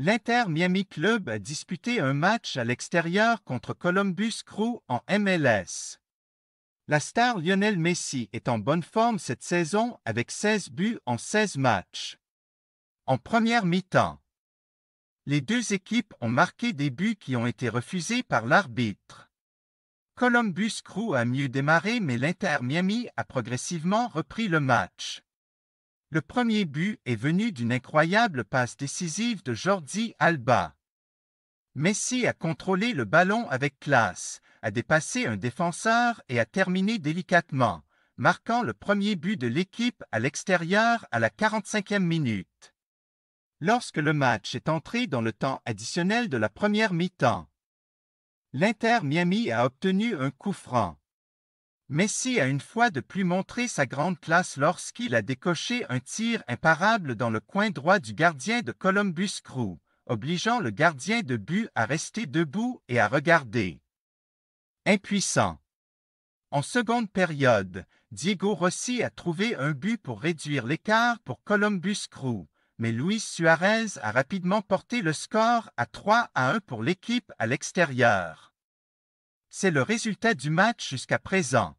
L'Inter Miami Club a disputé un match à l'extérieur contre Columbus Crew en MLS. La star Lionel Messi est en bonne forme cette saison avec 16 buts en 16 matchs. En première mi-temps, les deux équipes ont marqué des buts qui ont été refusés par l'arbitre. Columbus Crew a mieux démarré mais l'Inter Miami a progressivement repris le match. Le premier but est venu d'une incroyable passe décisive de Jordi Alba. Messi a contrôlé le ballon avec classe, a dépassé un défenseur et a terminé délicatement, marquant le premier but de l'équipe à l'extérieur à la 45e minute. Lorsque le match est entré dans le temps additionnel de la première mi-temps, l'Inter Miami a obtenu un coup franc. Messi a une fois de plus montré sa grande classe lorsqu'il a décoché un tir imparable dans le coin droit du gardien de Columbus Crew, obligeant le gardien de but à rester debout et à regarder. Impuissant. En seconde période, Diego Rossi a trouvé un but pour réduire l'écart pour Columbus Crew, mais Luis Suarez a rapidement porté le score à 3 à 1 pour l'équipe à l'extérieur. C'est le résultat du match jusqu'à présent.